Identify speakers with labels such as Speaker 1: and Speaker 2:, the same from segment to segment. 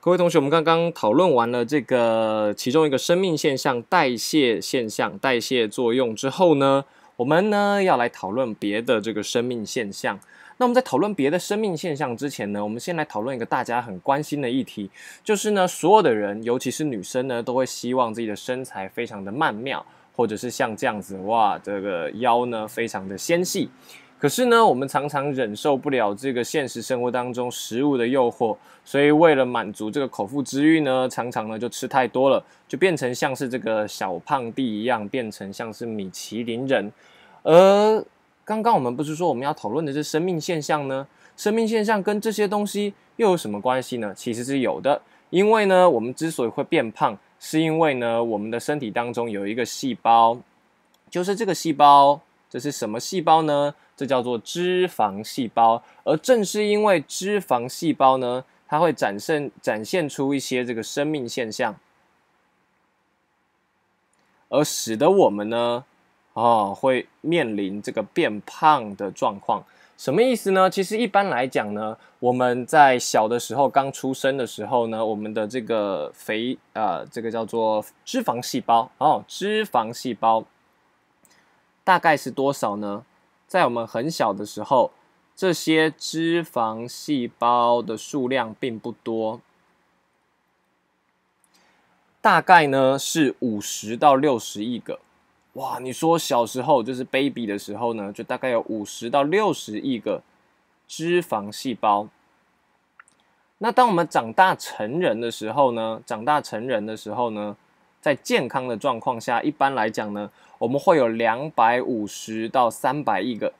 Speaker 1: 各位同学，我们刚刚讨论完了这个其中一个生命现象——代谢现象、代谢作用之后呢，我们呢要来讨论别的这个生命现象。那我们在讨论别的生命现象之前呢，我们先来讨论一个大家很关心的议题，就是呢，所有的人，尤其是女生呢，都会希望自己的身材非常的曼妙，或者是像这样子哇，这个腰呢非常的纤细。可是呢，我们常常忍受不了这个现实生活当中食物的诱惑，所以为了满足这个口腹之欲呢，常常呢就吃太多了，就变成像是这个小胖弟一样，变成像是米其林人。而刚刚我们不是说我们要讨论的是生命现象呢？生命现象跟这些东西又有什么关系呢？其实是有的，因为呢，我们之所以会变胖，是因为呢，我们的身体当中有一个细胞，就是这个细胞，这是什么细胞呢？这叫做脂肪细胞，而正是因为脂肪细胞呢，它会展现展现出一些这个生命现象，而使得我们呢，啊，会面临这个变胖的状况。什么意思呢？其实一般来讲呢，我们在小的时候刚出生的时候呢，我们的这个肥啊，这个叫做脂肪细胞哦，脂肪细胞大概是多少呢？在我们很小的时候，这些脂肪细胞的数量并不多，大概呢是五十到六十亿个。哇，你说小时候就是 baby 的时候呢，就大概有五十到六十亿个脂肪细胞。那当我们长大成人的时候呢？长大成人的时候呢？在健康的状况下，一般来讲呢，我们会有两百五十到三百亿个。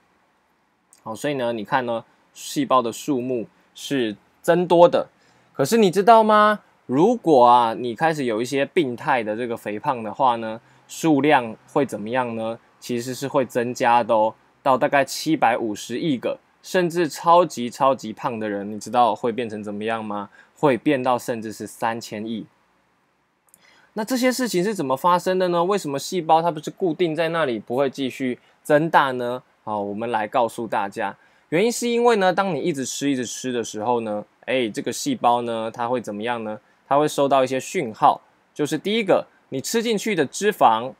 Speaker 1: 好，所以呢，你看呢，细胞的数目是增多的。可是你知道吗？如果啊，你开始有一些病态的这个肥胖的话呢，数量会怎么样呢？其实是会增加的哦，到大概七百五十亿个，甚至超级超级胖的人，你知道会变成怎么样吗？会变到甚至是三千亿。那这些事情是怎么发生的呢？为什么细胞它不是固定在那里，不会继续增大呢？好，我们来告诉大家，原因是因为呢，当你一直吃、一直吃的时候呢，诶，这个细胞呢，它会怎么样呢？它会收到一些讯号，就是第一个，你吃进去的脂肪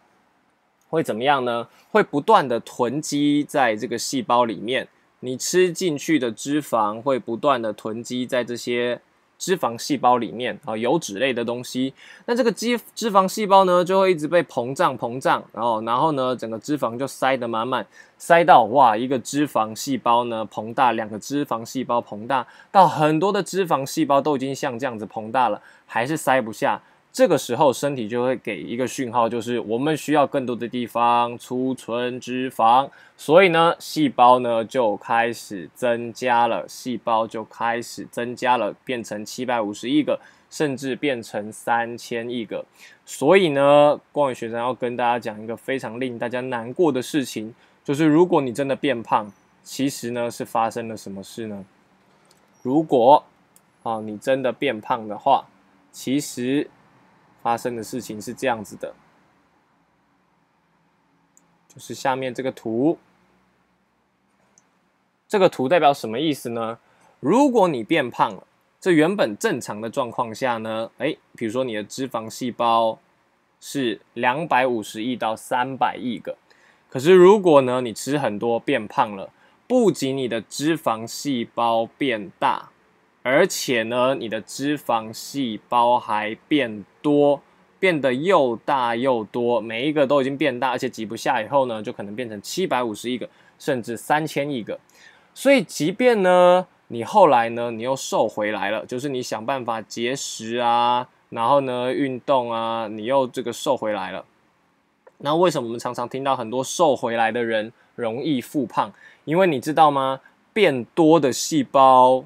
Speaker 1: 会怎么样呢？会不断的囤积在这个细胞里面，你吃进去的脂肪会不断的囤积在这些。脂肪细胞里面啊，油脂类的东西，那这个肌脂肪细胞呢，就会一直被膨胀膨胀，然后然后呢，整个脂肪就塞得满满，塞到哇，一个脂肪细胞呢膨大，两个脂肪细胞膨大到很多的脂肪细胞都已经像这样子膨大了，还是塞不下。这个时候，身体就会给一个讯号，就是我们需要更多的地方储存脂肪，所以呢，细胞呢就开始增加了，细胞就开始增加了，变成七百五十亿个，甚至变成三千亿个。所以呢，光宇学长要跟大家讲一个非常令大家难过的事情，就是如果你真的变胖，其实呢是发生了什么事呢？如果啊你真的变胖的话，其实。发生的事情是这样子的，就是下面这个图，这个图代表什么意思呢？如果你变胖了，这原本正常的状况下呢，哎，比如说你的脂肪细胞是两百五十亿到三百亿个，可是如果呢你吃很多变胖了，不仅你的脂肪细胞变大。而且呢，你的脂肪细胞还变多，变得又大又多，每一个都已经变大，而且挤不下。以后呢，就可能变成七百五十亿个，甚至三千亿个。所以，即便呢，你后来呢，你又瘦回来了，就是你想办法节食啊，然后呢，运动啊，你又这个瘦回来了。那为什么我们常常听到很多瘦回来的人容易复胖？因为你知道吗？变多的细胞。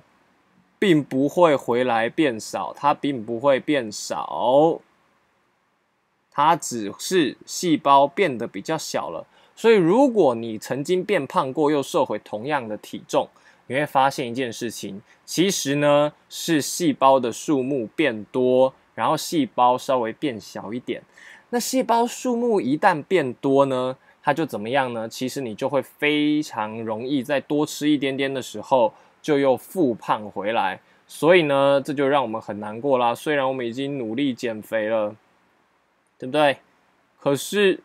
Speaker 1: 并不会回来变少，它并不会变少，它只是细胞变得比较小了。所以，如果你曾经变胖过又瘦回同样的体重，你会发现一件事情，其实呢是细胞的数目变多，然后细胞稍微变小一点。那细胞数目一旦变多呢，它就怎么样呢？其实你就会非常容易在多吃一点点的时候。就又复胖回来，所以呢，这就让我们很难过啦。虽然我们已经努力减肥了，对不对？可是，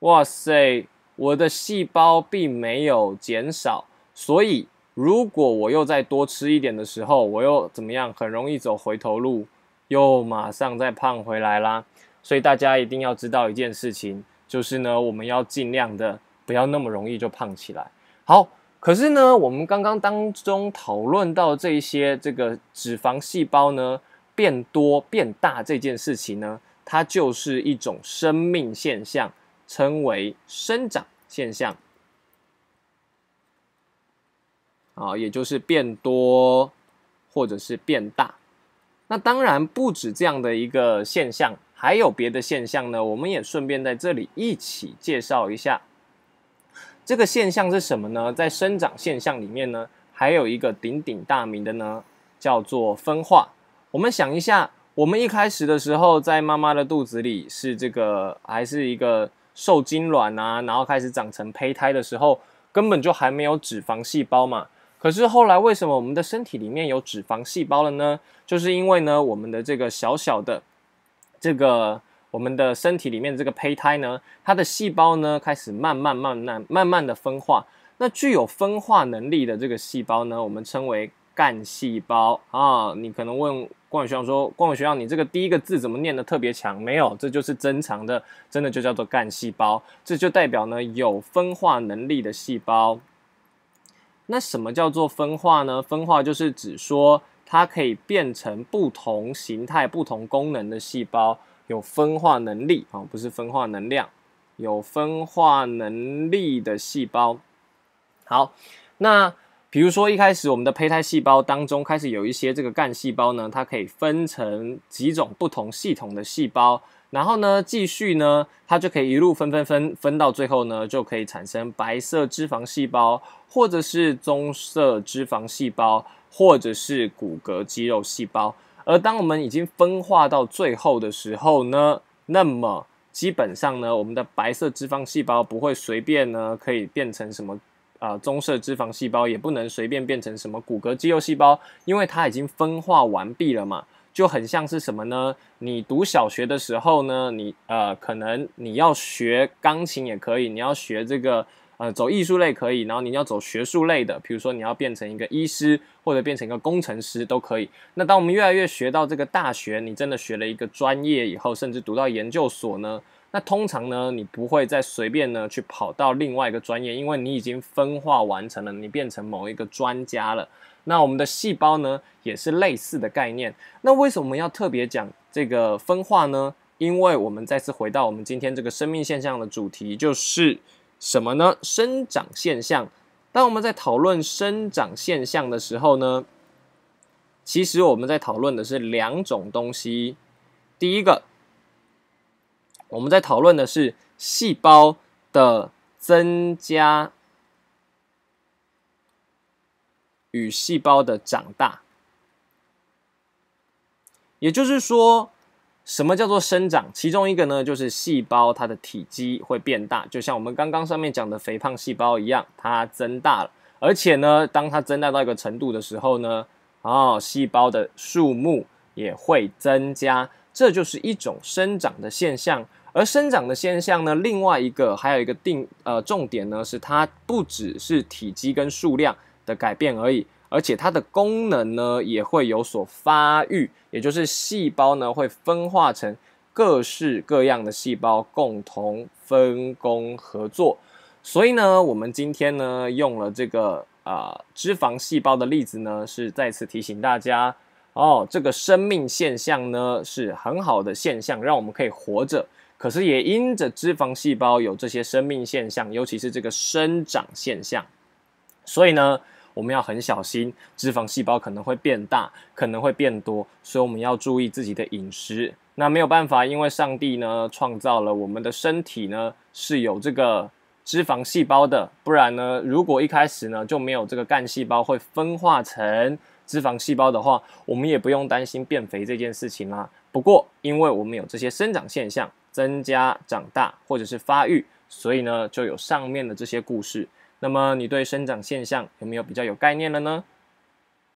Speaker 1: 哇塞，我的细胞并没有减少，所以如果我又再多吃一点的时候，我又怎么样？很容易走回头路，又马上再胖回来啦。所以大家一定要知道一件事情，就是呢，我们要尽量的不要那么容易就胖起来。好。可是呢，我们刚刚当中讨论到这些这个脂肪细胞呢变多变大这件事情呢，它就是一种生命现象，称为生长现象啊，也就是变多或者是变大。那当然不止这样的一个现象，还有别的现象呢，我们也顺便在这里一起介绍一下。这个现象是什么呢？在生长现象里面呢，还有一个鼎鼎大名的呢，叫做分化。我们想一下，我们一开始的时候在妈妈的肚子里是这个，还是一个受精卵啊，然后开始长成胚胎的时候，根本就还没有脂肪细胞嘛。可是后来为什么我们的身体里面有脂肪细胞了呢？就是因为呢，我们的这个小小的这个。我们的身体里面这个胚胎呢，它的细胞呢开始慢慢、慢慢、慢慢的分化。那具有分化能力的这个细胞呢，我们称为干细胞啊。你可能问光宇学长说：“光宇学长，你这个第一个字怎么念的特别强？”没有，这就是珍藏的，真的就叫做干细胞。这就代表呢，有分化能力的细胞。那什么叫做分化呢？分化就是指说它可以变成不同形态、不同功能的细胞。有分化能力啊，不是分化能量，有分化能力的细胞。好，那比如说一开始我们的胚胎细胞当中开始有一些这个干细胞呢，它可以分成几种不同系统的细胞，然后呢继续呢它就可以一路分分分分到最后呢就可以产生白色脂肪细胞，或者是棕色脂肪细胞，或者是骨骼肌肉细胞。而当我们已经分化到最后的时候呢，那么基本上呢，我们的白色脂肪细胞不会随便呢可以变成什么，呃，棕色脂肪细胞也不能随便变成什么骨骼肌肉细胞，因为它已经分化完毕了嘛，就很像是什么呢？你读小学的时候呢，你呃，可能你要学钢琴也可以，你要学这个。呃，走艺术类可以，然后你要走学术类的，比如说你要变成一个医师或者变成一个工程师都可以。那当我们越来越学到这个大学，你真的学了一个专业以后，甚至读到研究所呢，那通常呢，你不会再随便呢去跑到另外一个专业，因为你已经分化完成了，你变成某一个专家了。那我们的细胞呢，也是类似的概念。那为什么要特别讲这个分化呢？因为我们再次回到我们今天这个生命现象的主题，就是。什么呢？生长现象。当我们在讨论生长现象的时候呢，其实我们在讨论的是两种东西。第一个，我们在讨论的是细胞的增加与细胞的长大，也就是说。什么叫做生长？其中一个呢，就是细胞它的体积会变大，就像我们刚刚上面讲的肥胖细胞一样，它增大了。而且呢，当它增大到一个程度的时候呢，哦，细胞的数目也会增加，这就是一种生长的现象。而生长的现象呢，另外一个还有一个定呃重点呢，是它不只是体积跟数量的改变而已。而且它的功能呢也会有所发育，也就是细胞呢会分化成各式各样的细胞，共同分工合作。所以呢，我们今天呢用了这个啊脂肪细胞的例子呢，是再次提醒大家哦，这个生命现象呢是很好的现象，让我们可以活着。可是也因着脂肪细胞有这些生命现象，尤其是这个生长现象，所以呢。我们要很小心，脂肪细胞可能会变大，可能会变多，所以我们要注意自己的饮食。那没有办法，因为上帝呢创造了我们的身体呢是有这个脂肪细胞的，不然呢，如果一开始呢就没有这个干细胞会分化成脂肪细胞的话，我们也不用担心变肥这件事情啦。不过，因为我们有这些生长现象，增加长大或者是发育，所以呢就有上面的这些故事。那么你对生长现象有没有比较有概念了呢？